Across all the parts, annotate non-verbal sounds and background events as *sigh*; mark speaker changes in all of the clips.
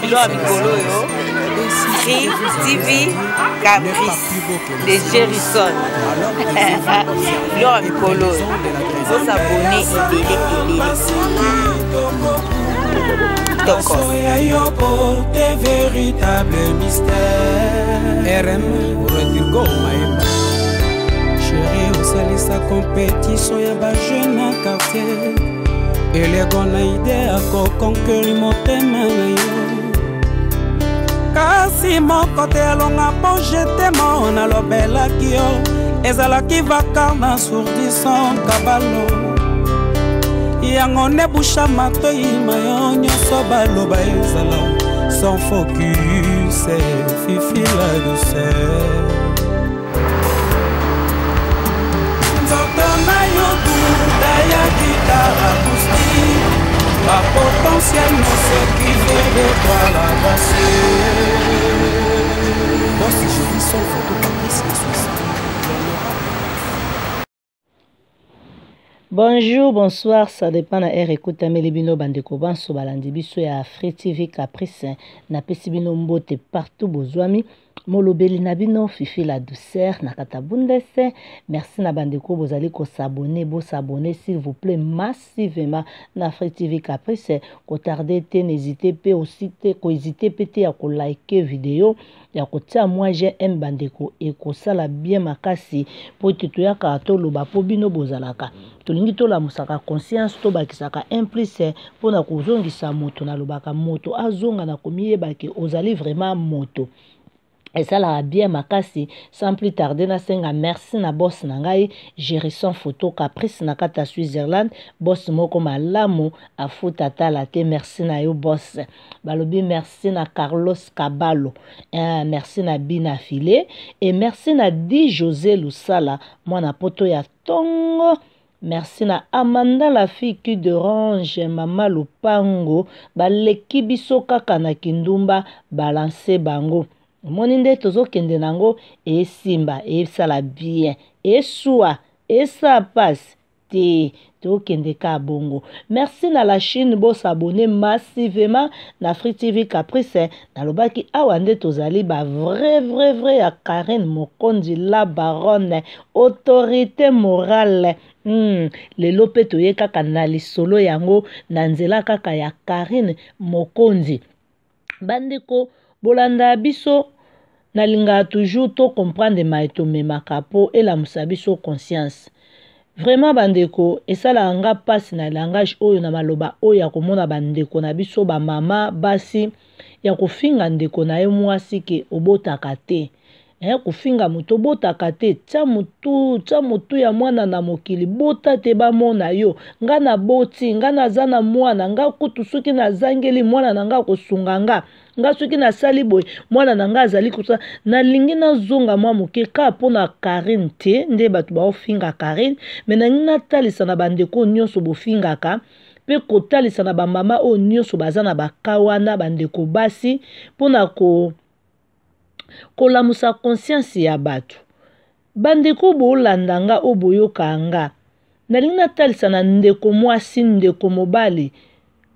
Speaker 1: bilo ya mikolo oyo ri tivi caprice de jerison bilo ya mikolo oyo bosabone ebele ebele tokoya po te véritable mystère rm rodrigo maema chéri osalisa kompetition ya bajeune na quartier eleko na ide akokonkeli motema na yo kasi moko te alonga mpo jetemo nalobelaki yo oh. ezalaki vakar na sourdison kabalo yango nebusha matoi mayo nyonso baloba ezala sans focus fifi la douceur nzoto na yo la acoustique va potentiellement s'équiver de toi l'avancée. Moi si je vis sans photo Patrice et Suisse. Bonjour, bonsoir, ça dépend na air écoute ameli bino bandeko banso balandi biso ya Afri TV Caprice na pesi bino mbote partout amis molobeli na bino fifi la douceur na kata bundese merci na bandeko bozali kosabone bosabone s'il vous plaît massivement na free tv caprice kotarde te à pe osi te kohésite mpe te ya kolike video ya kotia mwa gm bandeko la bien makasi po ete toyaka toloba po bino bozalaka la tolamusaka conscience tobakisaka implice mpona kozongisa moto lobaka moto azonga na komiyebake ozali vraiment moto là, bien makasi sans plus tarder na senga merci na boss na ngai son photo caprice na kata suisseerland boss Mokoma moko malamu afuta tala te merci na yo boss balobi merci na carlos Kabalo, eh, merci na bina file et merci na di josé lusala mwana poto ya Tongo merci na amanda la fille qui d'orange mama lopango ki biso kaka kindumba balancer bango omoni nde tozokende na yango esimba esala bien eswa esala mpasi te tokende ka bongo merci na la chine bosabone massivement na free tv caprice nalobaki awa nde tozali bavrai vrai vrai ya karine mokonzi la baronne autorité morale mm. lelo mpe toye kaka na lisolo yango na nzela kaka ya karine mokonzi bandeko bolanda biso nalingaka toujours tocomprendre maye tomemaka mpo elamusa biso conscience vraimen bandeko esalaka nga mpasi na langage oyo na maloba oyo ya komona bandeko na biso bamama basi ya kofinga ndeko na ye mwasi ke obotaka te eh, kofinga moto botaka te tia motu tia motu ya mwana na mokili bota te bamona yo nga naboti nga naza na mwana nga kutu soki nazangeli mwana na nga kosunga nga nga soki nasali boye mwana na nga azali kosala nalingi nazonga mwa moke ka mpona karine te nde bato baofinga karine me nalingi natalisa na bandeko nyonso bofingaka mpe kotalisa na bamama oyo nyonso baza na baka wana bandeko basi mpona ko kolamusa konsiansi ya bato bandeko boolanda nga oyo boyoka nga nalingi natalisa na ndeko mwasi ndeko mobali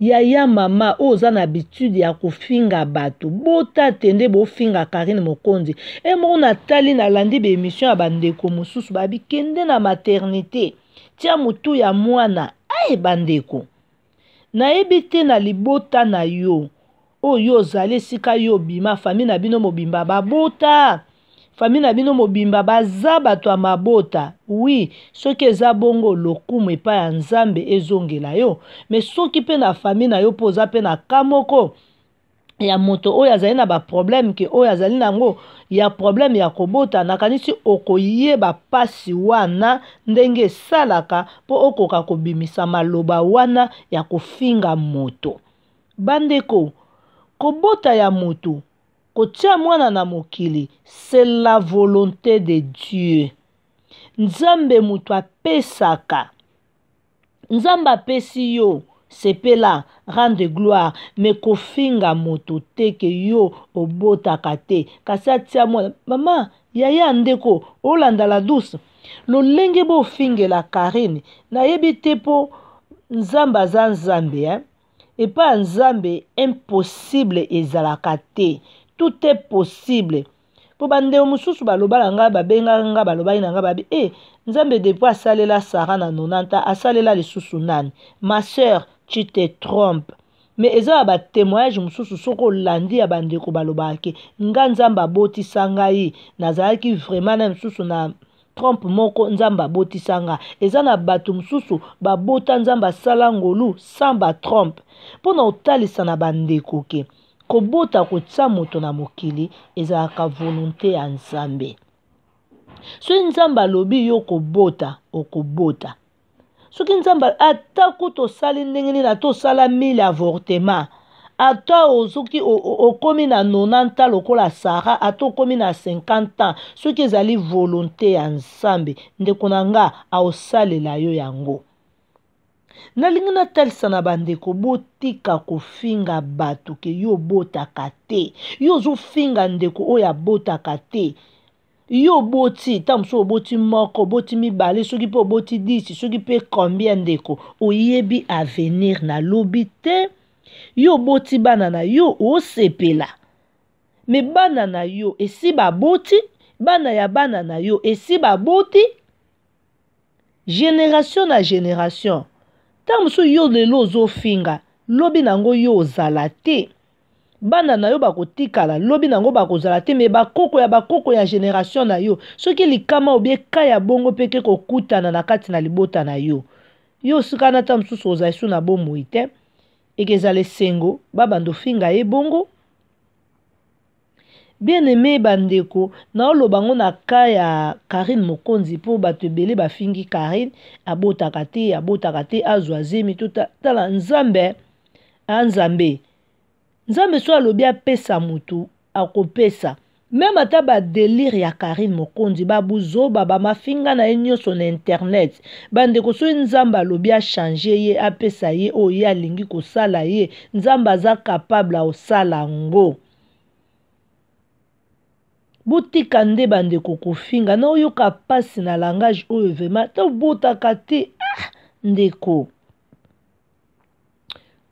Speaker 1: yaya mama oyo oza na bitude ya kofinga bato bota te nde bofinga karine mokonzi e moko natali nalandi baemission ya bandeko mosusu babi kende na maternité tia motu ya mwana aye bandeko nayebi te na libota na yo oyo ozali esika yo obima fami na bino mobimba babota fami na bino mobimba baza bato ya mabota wi soki eza bongo lokumu epai ya nzambe ezongela yo me soki mpe na fami na yo mpo oza mpe na ka moko ya moto oyo azali na baproblème ke oyo azali nango ya problème ya kobota nakanisi okoyeba mpasi wana ndenge esalaka mpo okoka kobimisa maloba wana ya kofinga moto bandeko kobota ya moto kotia mwana na mokili c'est la volonté de dieu nzambe moto apesaka nzambe apesi yo sepela rendre gloire me kofinga moto te ke yo obotaka te kasi atia mwana mama yaya ndeko olandala duse lolenge boofingela karine nayebi te mpo nzambe aza nzambe eh? epai ya nzambe impossible ezalaka te tout est possible mpo bandeko mosusu baloba na ngai babengaka ngai balobaki na ngai babi e eh, nzambe depuis asalela sara na nonanta asalela lisusu nani ma sœur tu te trompe me eza ya batémoignage mosusu soki olandi ya bandeko balobaka ke nga nzambe abotisa ngai nazalaki vraiment na mosusu na trompe moko nzambe abotisanga eza na bato mosusu babota nzambe asala ngolu sans batrompe mpo na kotalisa na bandeko ke kobota kotia moto na mokili ezalaka volonté ya nzambe soki nzambe alobi yo kobota okobota soki nzambe atako tosali ndenge nini na tosala mile avortement ato ozoki okómi na 90 lokola sara ato okómi na 50 ans soki ezali volonté ya nzambe ndeko na nga aosalela yo yango nalingi natalisa na bandeko botika kofinga bato ke yo obotaka te yo ozofinga ndeko oyo abotaka te yo oboti ntango mosusu oboti moko oboti mibale soki mpe oboti disi soki mpe combien ndeko oyebi avenir nalobi te yo oboti bana na yo osepela me bana na yo esi baboti bana ya bana na yo esi baboti generation na generation ntango mosusu yo lelo ozofinga lobi nango yo ozala te bana na yo bakotikala lobi nango bakozala te me bakoko ya bakoko ya generation na yo soki likama obi eka ya bongo mpe ke kokutana na kati na libota na yo yo osikana ntango mosusu ozali su na bomoi te eke ezala esengo babanda ofinga ye bongo bien aime bandeko naoloba ngo na ka ya karine mokonzi mpo bato ebele bafingi karine abotaka te abotaka te azwa zemi to tala nzambe anzambe ah, nzambe so alobi apesa motu akopesa meme ata badelire ya karine mokonzi babuzoba bamafinga na ye oh, nyonso na internet bandeko soki nzambe alobi achange ye apesa ye oyo ye alingi kosala ye nzambe aza kapable akosala yango botika nde bandeko kofinga na oyoka mpasi na langage oyo vrema tobotaka te ah, ndeko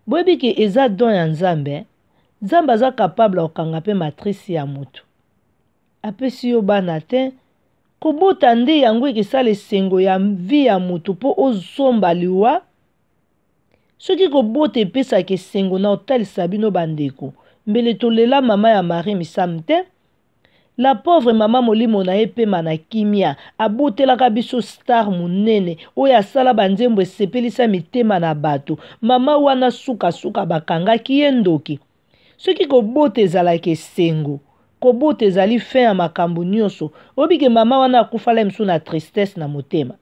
Speaker 1: boyebi ke eza don ya nzambe nzambe aza kapable akokanga mpe matrice ya motu apesi yo bana te kobota nde yango ekesala esengo ya vi ya moto mpo ozomba liwa soki kobota epesaka esengo na otalisa bino bandeko mbele tolela mama ya marie misam te la pauvre mama molimo na ye pema na kimia abotelaka biso star monene oyo asala banzembo esepelisa mitema na bato mama wana sukasuka bakangaki ye ndoki soki kobota ezalaka esengo kobota ezali fin ya makambo nyonso obike mama wana akufala misu na tristesse na motema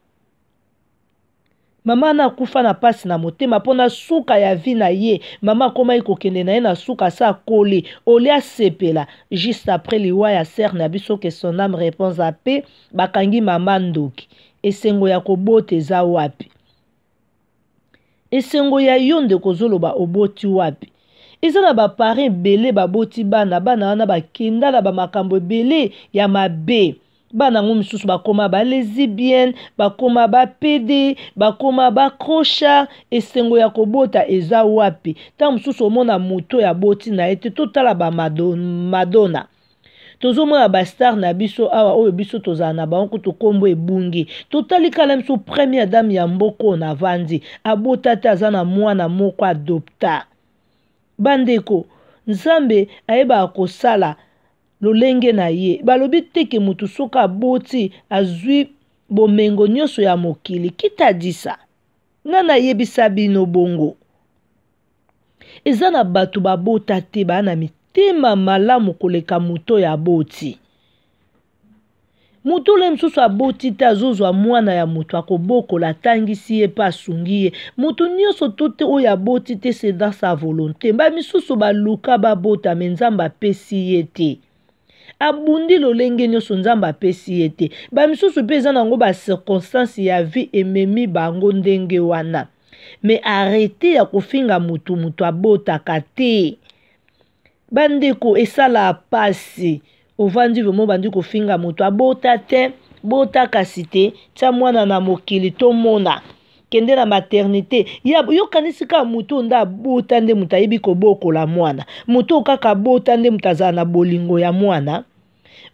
Speaker 1: mama wana akufa na mpasi na motema mpona suka ya vi na ye mama akomaki kokende na ye na suka sa akole ole asepela juste après liwa ya sere na biso ke son ame réponse ape bakangi mama ndoki esengo ya kobota eza wapi esengo ya yo ndeko ozoloba oboti wapi eza na baparin ebele baboti bana bana wana bakenda na bamakambo ebele ya mabe bana yango mosusu bakóma balesibienne bakóma bapede bakóma bakrochar esengo ya kobota eza wapi ntango mosusu omona moto ya boti na ye te totala bamadona tozomona bastar na biso awa oyo biso tozala na bango kutu nkombo ebungi totali kala biso premier dame ya mboko na vandi abota te aza na mwana moko adoptar bandeko nzambe ayebaka kosala lolenge na ye balobi teke motu soki aboti azwi bomengo nyonso ya mokili kita disa nga nayebisa bino bongo eza na bato babota te baa na mitema malamu koleka moto ya boti motu le mosusu aboti te azozwa mwana ya moto akobokola atangisi ye mpe asungi ye motu nyonso to te oyo aboti te se dans sa volonté bamisusu baluka babota me nzambe apesi ye te abundi lolenge nyonso nzambe apesi ye te bamisusu mpe eza na yango bacirconstance ya vie ememi bango ndenge wana me arrete ya kofinga motu moto abotaka te bandeko esala pasi ovandi vraimen obandi kofinga moto abota te bota kasi te tia mwana na mokili tomona kende na maternité yokanisi kaka motu nde abota nde moto ayebi kobokola mwana motu kaka abota nde moto azala na bolingo ya mwana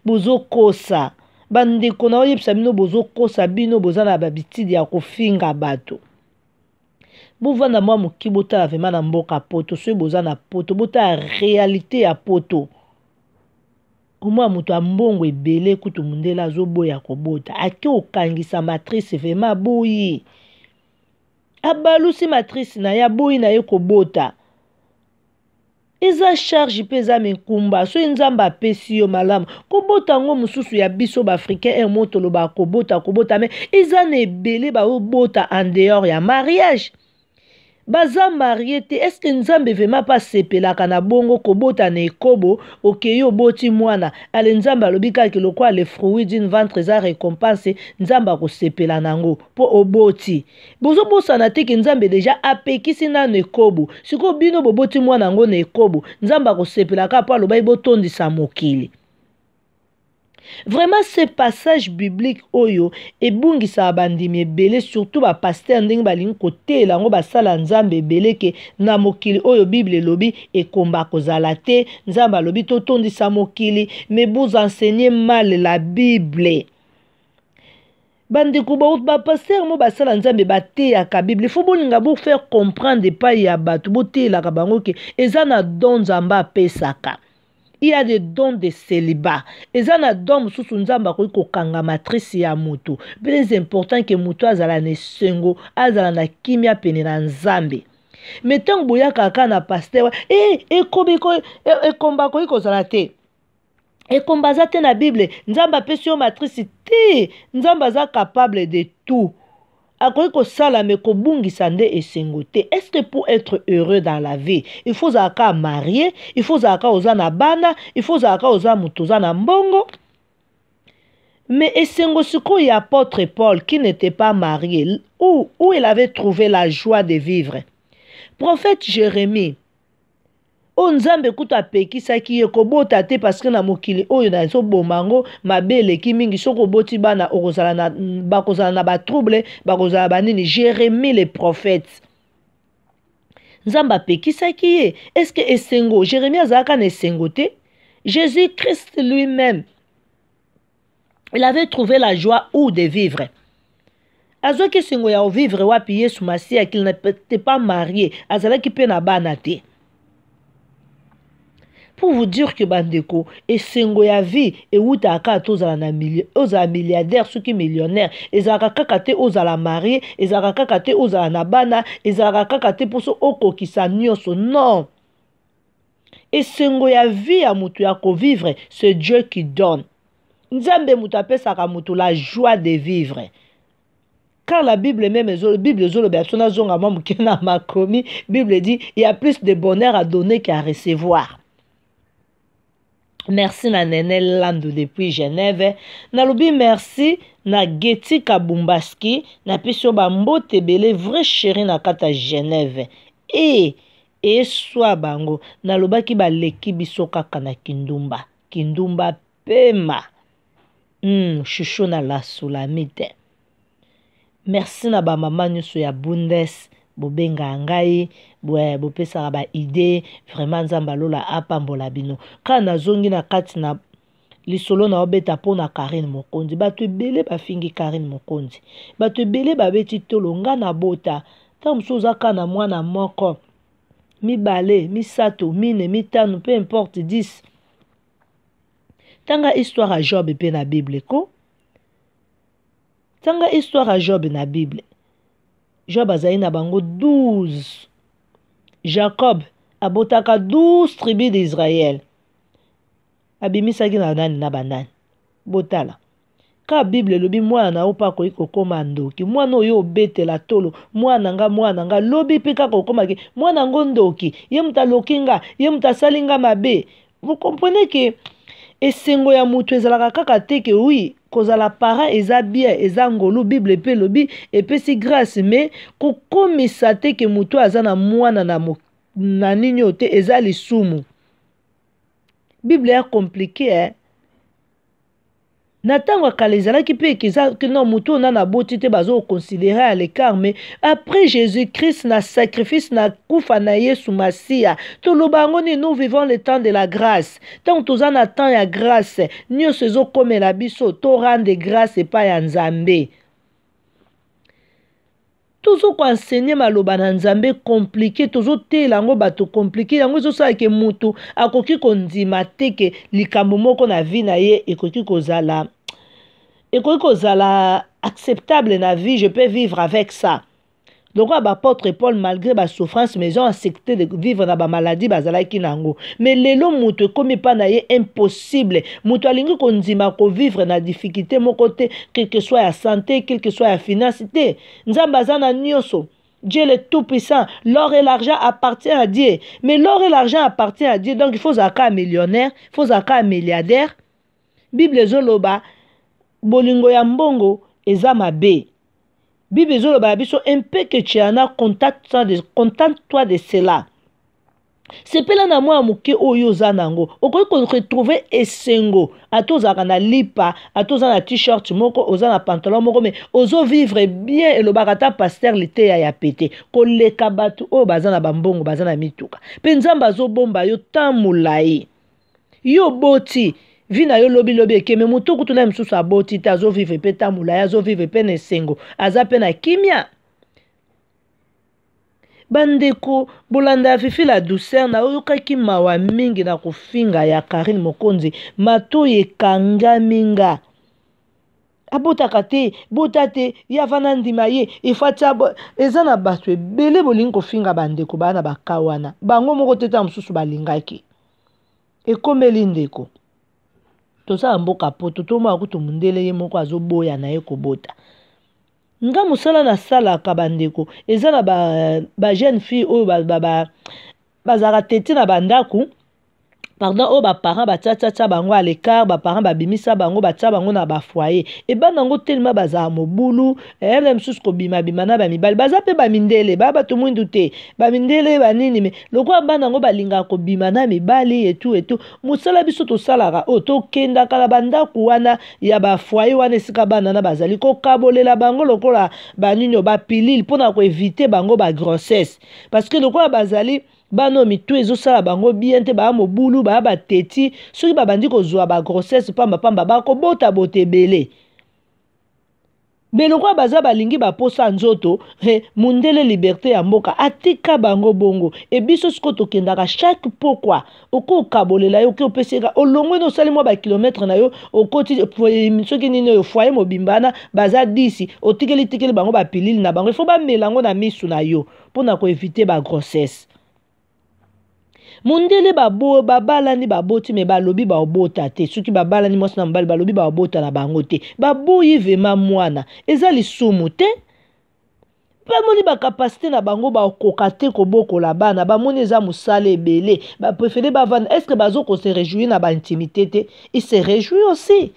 Speaker 1: bozokosa bandeko na oyebisa bino bozokosa bino boza na babitide ya kofinga bato bovanda mwa moki botala vraimen na mboka poto soki boza na poto botala réalité ya poto komwa moto ya mbongo ebele kutu mondele azoboya kobota ake kokangisa matrice vraimen aboyi abalusi matrice na ye aboyi na ye kobota eza charge mpe eza mikumba soki nzambe apesi yo malamu kobota yango mosusu ya biso baafricain emo tolobaka kobota kobota me eza na ebele baobota en dehors ya mariage baza marie te estce nzambe vraimen mpe asepelaka na bongo kobota na ekobo okei oboti mwana ale nzambe alobi kaka lokwa le fruit dune ventre eza récompense nzambe akosepela nango mpo oboti bozobosana teke nzambe deja apekisi nano ekobo sikoyo bino boboti mwana yango na ekobo nzambe akosepelaka mpo alobai botondisa mokili vraiment ce passage biblique oyo ebungisaka bandimi ebele surtout bapaster ndenge balingi koteela yango basala nzambe ebele ke na mokili oyo bible elobi ekomba kozala te nzambe alobi totondisa mokili mais vous enseignez mal la bible bandeko bapaster mo basala nzambe bateyaka bible fo bolinga bofaire comprendre epai ya bato boteyelaka bango ke eza na don nzambe apesaka i ya le don de célibat eza na don mosusu nzambe akoki kokanga matrice ya moto mpe eza important ke moto azala na esengo azala na kimia pene na nzambe me ntango boyaka kaka na paster e eh, eh, ekomba akoki kozala te ekomba aza te na bible nzambe apesi yo matrice te nzambe aza capable de tout Est-ce me Est-ce que pour être heureux dans la vie il faut zaka marier, il faut zaka ozana bana il faut ozala ozana oza mbongo Mais et apôtre Paul, qui n'était pas marié, où, où il avait trouvé la joie de vivre Prophète Jérémie, kuta nzambe sa ki ye kobota te paske na mokili oyo iso bomango, mabele, ki mingi botibana, oboti bana bakozala na trouble, bakozala banini Jérémie le prophète Nzamba apekisaki ye est esengo jérémi azalaka ne esengo jésus christ lui-même il avait trouvé la joie ou de vivre azwaki singo ya vivre wapi yesu masiya kil n'était pas marié ki pe na na te pour vous dire que bandeko et singo ya vie ewutaka te milliardaires ozala milliardaire soki millionnaire ezalaka kaka te ozala marie et kaka te ozala na bana ezalaka kaka te mpo so okokisa nyonso non singo ya vie a mutu ya vivre, c'est dieu qui donne nzambe moto ka mutu la joie de vivre car la Bible même, la Bible dit, il y a plus de bonheur à donner qu'à recevoir. merci na nene lando depuis genève nalobi merci na geti kabumbaski napesi yo bambote ebele vrai chéri na kati ya genève e eswa bango nalobaki baleki biso kaka na kindumba kindumba pema mm, shushu na lasulami te merci na bamama nyonso ya bundes bobengaka ngai eh, bopesaka baide vraiment nzambe alola apambola bino kaka nazongi na kati na lisolo na obeta mpona karine mokonzi bato ebele bafingi karine mokonzi bato ebele babeti tolo nga na bota ntango mosusu oza kaka na mwana moko mibale misato mine mitano mpe importe 10 tanga histoire ya job mpe na bible ko tanga histoire ya job na bible job azali na bango 12 jacob abotaka 12 tribu d'israele abimisaki na nani na banani botala ka bible elobi mwana na yo mpo akoki kokóma ndoki mwana oyo obetela tolo mwana nga mwana nga lobi mpe kaka okómaki mwana yango ndoki ye moto aloki nga ye moto asali nga mabe vous comprenez ke esengo ya moto ezalaka kaka te ke oui kozala parent eza bien eza ngolu bible mpe elobi epesi grâce me kokomisa te ke moto aza na mwana na, mo, na nini oyo te eza lisumu bible ya komplike eh? na ntango ya kala ezalaki mpe ekezakino na boti te bazokonsidere ya lekar après jésus-christ na sacrifice na kufana na yesu masia. toloba lo nous vivons le temps de la grâce tant to na temps ya grâce nyonso komela biso torande grâce pa ya nzambe tozokoensegne maloba na nzambe komplike tozotela yango bato komplike yango ezosala ke motu akoki kondima te ke likambo moko na vie na ye ekoki kozala ekoki kozala acceptable na vie je peux vivre avec ça donc oyo paul malgré ils ont accepté de vivre dans maladie, maladie na yango mais lelo moto comme mpa na ye impossible dit alingi vivre vivre na difficulté mon que que soit la santé quelque soit la finance nous avons na Dieu le Tout-Puissant. L'or et l'argent appartient à Dieu. Mais l'or et l'argent appartient à Dieu. Donc, il faut zaka millionnaire, il faut zaka milliardaire. Bible zoloba, bolingo yambongo ezama B. bible ezoloba ya biso impeke tiana contente-toi de cela sepela na mwa ya moke oyo oza na yango okoki koretrouve esengo ata ozalaka na lipa ata oza na t-shirt moko oza na pantalon moko me ozovivre bien elobaka ata paster liteya ya pete koleka bato oyo baza na bambongo baza na mituka mpe nzambe azobomba yo tan molai yo boti vi na yo lobilobi ekeme motu kutu na ye mosusu aboti te azovivre mpe ta molai azovivre mpe na esengo aza mpe na kimia bandeko bolanda ya fifi la douceur nayokaki mawa mingi na kofinga ya karine mokonzi matoi ekangami nga abotaka te bota te ye ava na ndima ye efati eza na bato ebele bolingi kofinga bandeko baa na baka wana bango moko te ta mosusu balingaki ekomeli ndeko tosala mboka poto tomona kutu mundele ye moko azoboya na ye kobota nga mosala nasalaka bandeko eza na bajeune ba, jeune fille oyo bazalaka ba, ba, ba, tete na bandaku pardon oyo oh, baparent batiatiatia bango à l'écart baparent babimisa bango batia bango na bafoyer ebana yango telema bazala mobulu eh, ela mosusu kobimabima na bamibali baza mpe bamindele baa bato mwindu te bamindele banini me lokola bana yango balingaka kobima na mibali etu etu mosala biso tosalaka oyo oh, tokenda kala bandako wana ya bafoyer wana esika bana na bazali kokabolela bango lokola banini o oh, bapilile mpona koevite bango bagrossesse parce que lokola bazali bana oyo mitu ezosala bango bien te baya mobulu baya bateti soki babandi kozwa bagrossesse pambapamba bakobota bota ebele me lokwa baza balingi baposa nzoto he mundele liberté ya mboka atika bango bongo ebiso sikoyo tokendaka chaque pokwa okoki okabolela ye okoki opesika olongweni osali mwa bakilometre na yo okoti soki nini oyo foye mobimba wana baza disi otikeli tikeli bango bapilili na bango ifo bamela yango na misu na yo mpona koevite bagrossesse mondele babalani baboti me balobi baobota te soki babalani mwasi na mobali balobi baobota na bango te baboyi vrema mwana eza lisumu te bamoni bakapasité na bango bakoka te kobokola bana bamoni eza mosala ebele baprefere bavanda estce bazokose réjouir na baintimité te ise réjouir aussi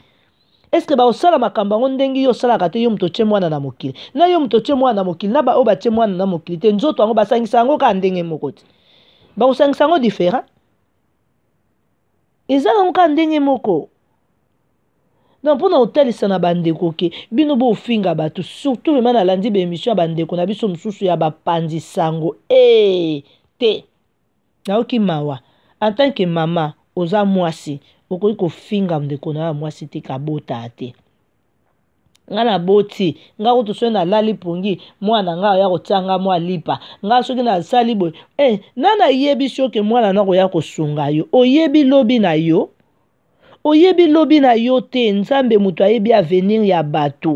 Speaker 1: estce baosala makambo yango ndenge yo osalaka te yo moto otie mwana na mokili na yo moto otie mwana na mokili na baoyo batie mwana na mokili te nzoto yango basangisa yango kaka ndenge moko te bakosangisa yango différent eza nango kaka ndenge moko donc mpona kotalisa na bandeko ke bino bofinga bato surtout mema nalandi baémission ya bandeko na biso mosusu ya bapanzi sango e eh, te nayoki mawa en tant ke mama oza mwasi okoki kofinga ndeko na yo ya mwasi te kabota te nga naboti nga kutu soki nalali pongi mwana nga oya kotia nga mwa lipa nga soki nasali boye e eh, na nayebi soki mwana na koya kosunga yo oyebi lobi na yo oyebi lobi na yo te nzambe moto ayebi avenir ya bato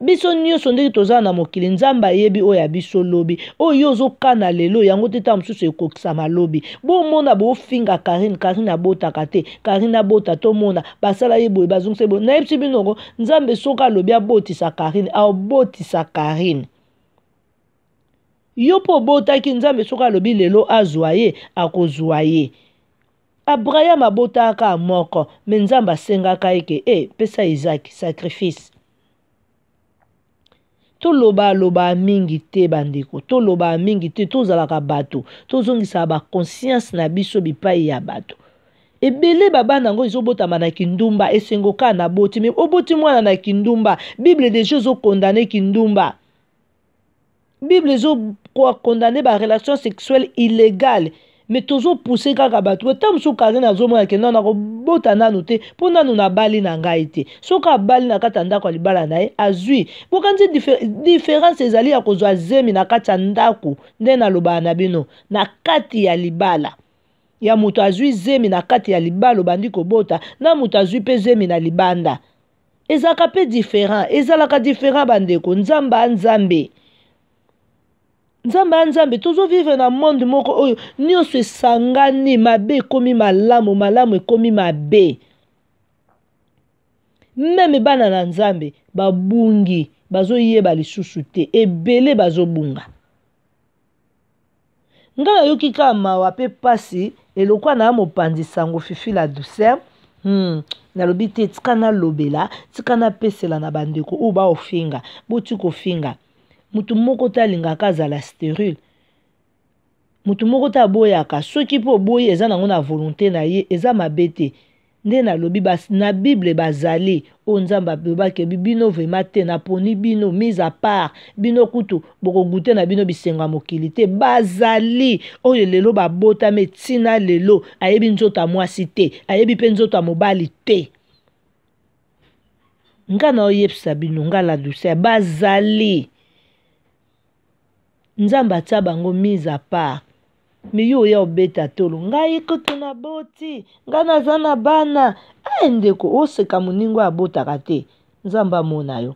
Speaker 1: biso nyonso ndenge toza na mokili nzambe ayebi oyo ya biso lobi oyo ye ozokana lelo yango te ntango mosusu ekokisama lobi bomona bofinga karine karine abotaka te karine abota tomona basala ye boye bazongisa boye nayebisi binongo nzambe soki alobi abotisa karine abotisa karine yo mpo obotaki nzambe soki alobi lelo azwa ye akozwa ye abraham abotaka moko me nzambe asengaka eke e eh, hey, pesa izaki sacrifice tolobaloba mingi te bandeko toloba mingi te tozalaka bato tozongisaka baconscience na biso bipai ya bato ebele babana yango ezobotama na kindumba esengo kaka na boti me oboti mwana na kindumba bible deja ezokondane kindumba bible ezokondane barelation sexuelle illégale me tozopuse kaka bato ata mosuku kaze nazomona ke nao nakobota nanu te mpo nanu nabali na ngai te soki abali na kati ya ndako ya libala na ye azwi bokanisi différence ezali ya kozwa zemi na kati ya ndako nde nalobaka na bino na kati ya libala ya moto azwi zemi na kati ya libala obandi kobota na moto azwi mpe zemi na libanda ezalaka mpe différent ezalaka différent bandeko nzambe anzambe nzambe ya nzambe tozovivre na monde moko oyo nyonso esangani mabe ekómi malamu malamu ekómi mabe meme bana na nzambe babungi bazoyeba lisusu te ebele bazobunga nga nayoki kaka mawa mpe mpasi elokwa na ya mopanzi sango fifi la douceur hmm. nalobi te tika nalobela tika napesela na bandeko oyo baofinga boti kofinga motu moko te alingaka azala stérile motu moko te aboyaka soki mpo oboyi eza nango na volonté na ye eza mabe te nde nalobi na bible bazali oyo nzambe alobaki bino vrema te naponi bino mise a part bino kutu bokogute na bino bisengo ya mokili te bazali oyo lelo babotami ntina lelo ayebi nzoto ya mwasi te ayebi mpe nzoto ya mobali te nga na oyebisa bino nga la dusere bazali nzambe atia bango mise a part miyo oya obeta tolo ngai kutu naboti ngai naza na bana aye ndeko oseka moningo abotaka te nzambe amona yo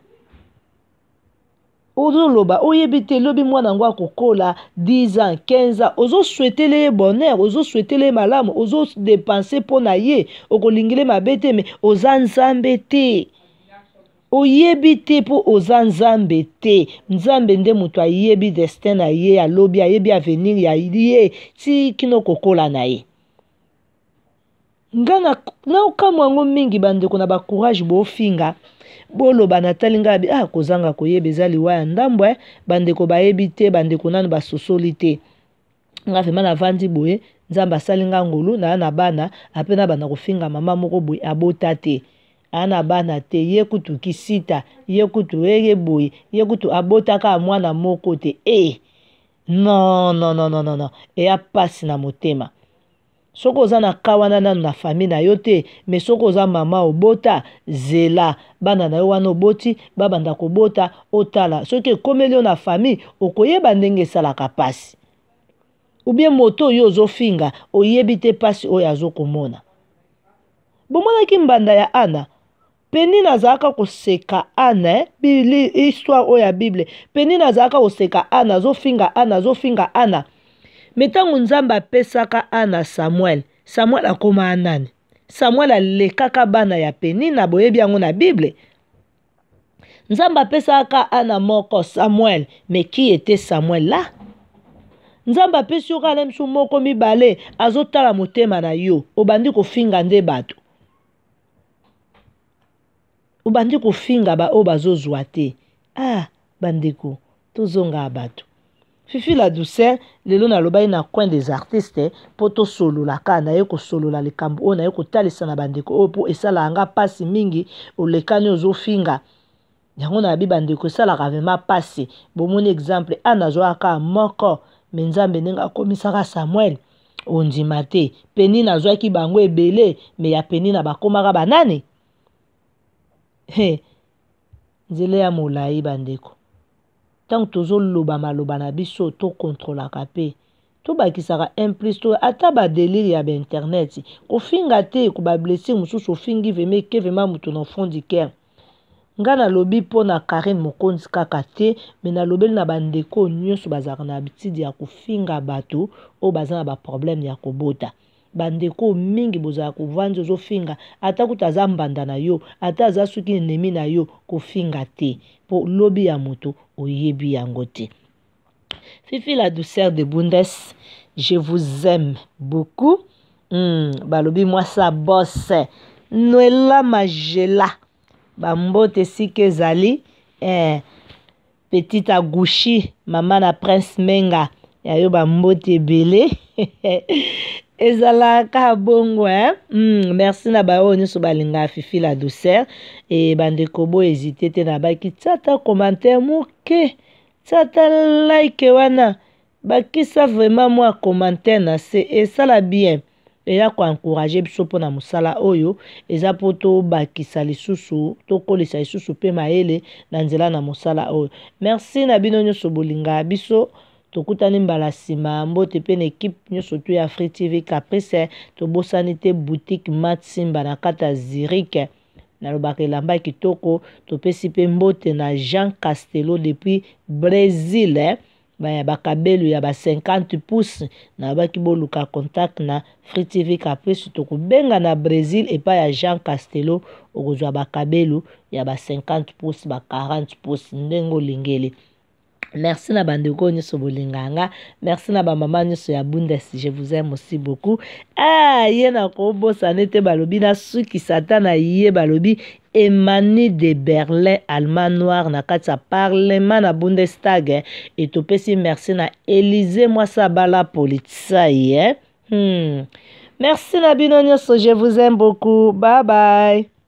Speaker 1: ozoloba oyebi te elobi mwana yango akokola 10 ans 15 ans ozoswetele ye bonheur ozoswetele ye malamu ozodepense mpo na ye okolingile mabe te me oza nzambe te oyebi te mpo oza nzambe te nzambe nde moto ayebi destin na ye alobi ayebi avenir ya ye ti kino kokola na ye nga naokamwa yango mingi bandeko na bacourage bofinga boloba natali ngai abi ah kozanga koyeba eza liwa ya ndambo e bandeko bayebi te bandeko nanu basosoli te nga vraimen navandi boye nzambe asali nga ngolu naya na bana ape na bana kofinga mama moko boye abota te aa na bana te ye kutu kisita ye kutu eye boye ye kutu abotaka mwana moko te eh! e nonnnnn eya mpasi na motema soki oza na ka wana nano na fami na yo te me soki oza mama obota zela bana na yo wana oboti babanda kobota otala soki ekomeli yo na fami okoyeba ndenge esalaka mpasi obien moto oyo ozofinga oyebi te mpasi oyo azokomona bomonaki mbanda ya ana peni nazalaka koseka ane eh? histoire oyo ya bible peni nazalaka koseka ana azofinga ana azofinga ana me ntango nzambe apesaka ana samuel samuel akóma anani samuel alekaka bana ya penina boyebi yango na bible nzambe apesaka ana moko samuel meki ete samuel la nzambe apesi yo kala misu moko mibale azotala motema na yo obandi kofinga nde bato obandi kofinga baoyo bazozwa te ah bandeko tozonga bato fifi la douceur lelo nalobaki na coin des artistes mpo tosolola kaka naye kosolola likambo oyo naye kotalisa na bandeko oyo mpo esala yanga mpasi mingi olekani ozofinga yango nayebi bandeko esalaka vrema mpasi bomoni exemple ana azwaka moko me nzambe ndenge akomisaka samuel ondima te peni nazwaki bango ebele me ya peni na bakomaka banani nzela ya molai bandeko ntango tozoloba maloba na biso tokontrolaka pe tobakisaka implice to ata badelire ya bainternet kofinga te kobablessir mosusu ofingi vrema eke vrema moto na fond du cœur ngai nalobi mpona karine mokonzi kaka te me nalobeli na bandeko nyonso bazalaka na habitude ya kofinga bato oyo baza na baproblème ya kobota bandeko mingi bozala kovandi ozofinga ata kuta aza mbanda na yo ata aza soki enemi na yo kofinga te mpo lobi ya moto oyebi yango te fifi la douceur de bundes je vous aime beaucoup mm, balobi mwasa bos noela majela bambote esika ezali eh, petite agushi mama na prince menga yayo bambote ebele *laughs* ezalaka bongo eh? mm, merci na baoyo nyonso balinga fifi la douceur e bandeko boezite te na baki tiata commentaire moke tiata like wana bakisa vraiment mwa commentaire na se esala bien eya koencourage biso mpona mosala oyo eza mpo tobakisa lisusu tokolisa lisusu mpe mayele na nzela na mosala oyo merci na bino nyonso bolinga biso tokutani mbala nsima mbote mpe na ekipe nyonso tu ya afri tv caprice tobosani te boutique mat simba na kati ya zurich nalobaka elamba ya kitoko topesi mpe mbote na jean castello depuis brésil eh? baya bakabelo ya ba 50 pouce nayebaki boluka contact na free tv caprice tokobenga na brésil epai ya jean castello okozwa bakabelo ya ba 50 pouce ba 40 pouce ndenge olingeli Merci Nabandeko Nyuso Bolinganga. Merci Nabamama Nyuso Bundes, Je vous aime aussi beaucoup. Ah, Yena Kobo Sanete Balobi. na Nasuki Satana yé Balobi. emani de berlin allemand noir na katsa ya parlement na bundestag eh? Hein. si merci na Elise Mwasaba abala politisai hein. eh? hmm. merci na bino je vous aime beaucoup bye bye